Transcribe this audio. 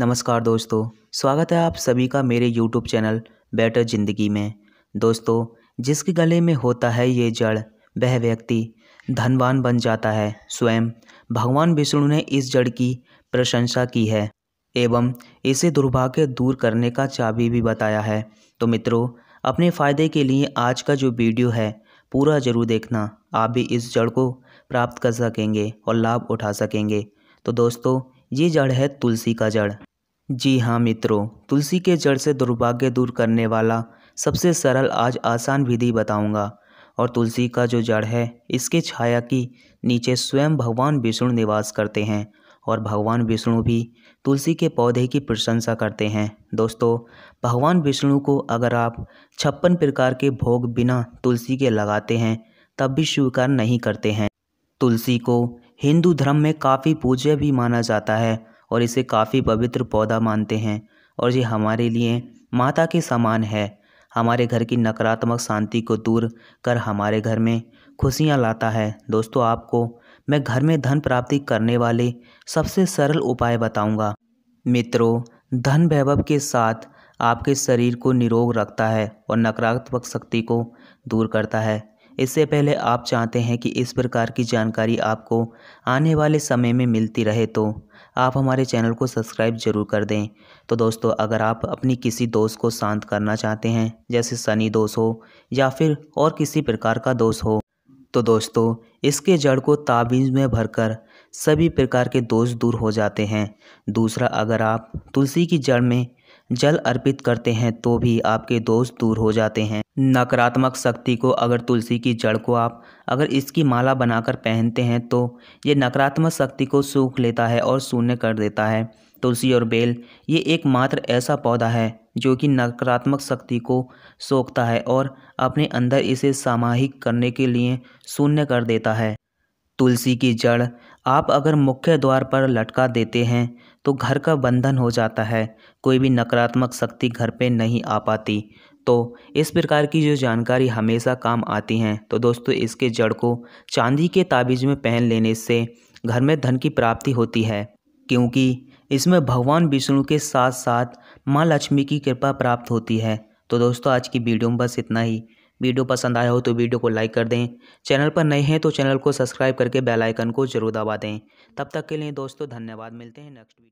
नमस्कार दोस्तों स्वागत है आप सभी का मेरे यूट्यूब चैनल बेटर ज़िंदगी में दोस्तों जिसके गले में होता है ये जड़ वह व्यक्ति धनवान बन जाता है स्वयं भगवान विष्णु ने इस जड़ की प्रशंसा की है एवं इसे दुर्भाग्य दूर करने का चाबी भी बताया है तो मित्रों अपने फ़ायदे के लिए आज का जो वीडियो है पूरा ज़रूर देखना आप भी इस जड़ को प्राप्त कर सकेंगे और लाभ उठा सकेंगे तो दोस्तों ये जड़ है तुलसी का जड़ जी हाँ मित्रों तुलसी के जड़ से दुर्भाग्य दूर करने वाला सबसे सरल आज आसान विधि बताऊंगा और तुलसी का जो जड़ है इसके छाया की नीचे स्वयं भगवान विष्णु निवास करते हैं और भगवान विष्णु भी तुलसी के पौधे की प्रशंसा करते हैं दोस्तों भगवान विष्णु को अगर आप छप्पन प्रकार के भोग बिना तुलसी के लगाते हैं तब भी स्वीकार नहीं करते हैं तुलसी को हिंदू धर्म में काफ़ी पूज्य भी माना जाता है और इसे काफ़ी पवित्र पौधा मानते हैं और ये हमारे लिए माता के समान है हमारे घर की नकारात्मक शांति को दूर कर हमारे घर में खुशियाँ लाता है दोस्तों आपको मैं घर में धन प्राप्ति करने वाले सबसे सरल उपाय बताऊंगा। मित्रों धन वैभव के साथ आपके शरीर को निरोग रखता है और नकारात्मक शक्ति को दूर करता है इससे पहले आप चाहते हैं कि इस प्रकार की जानकारी आपको आने वाले समय में मिलती रहे तो आप हमारे चैनल को सब्सक्राइब जरूर कर दें तो दोस्तों अगर आप अपनी किसी दोस्त को शांत करना चाहते हैं जैसे सनी दोष हो या फिर और किसी प्रकार का दोष हो तो दोस्तों इसके जड़ को ताबीज में भरकर सभी प्रकार के दोष दूर हो जाते हैं दूसरा अगर आप तुलसी की जड़ में जल अर्पित करते हैं तो भी आपके दोष दूर हो जाते हैं नकारात्मक शक्ति को अगर तुलसी की जड़ को आप अगर इसकी माला बनाकर पहनते हैं तो ये नकारात्मक शक्ति को सूख लेता है और शून्य कर देता है तुलसी और बेल ये एकमात्र ऐसा पौधा है जो कि नकारात्मक शक्ति को सोखता है और अपने अंदर इसे सामाहिक करने के लिए शून्य कर देता है तुलसी की जड़ आप अगर मुख्य द्वार पर लटका देते हैं तो घर का बंधन हो जाता है कोई भी नकारात्मक शक्ति घर पे नहीं आ पाती तो इस प्रकार की जो जानकारी हमेशा काम आती हैं तो दोस्तों इसके जड़ को चांदी के ताबीज़ में पहन लेने से घर में धन की प्राप्ति होती है क्योंकि इसमें भगवान विष्णु के साथ साथ माँ लक्ष्मी की कृपा प्राप्त होती है तो दोस्तों आज की वीडियो में बस इतना ही वीडियो पसंद आया हो तो वीडियो को लाइक कर दें चैनल पर नए हैं तो चैनल को सब्सक्राइब करके बेल आइकन को जरूर दबा दें तब तक के लिए दोस्तों धन्यवाद मिलते हैं नेक्स्ट वीडियो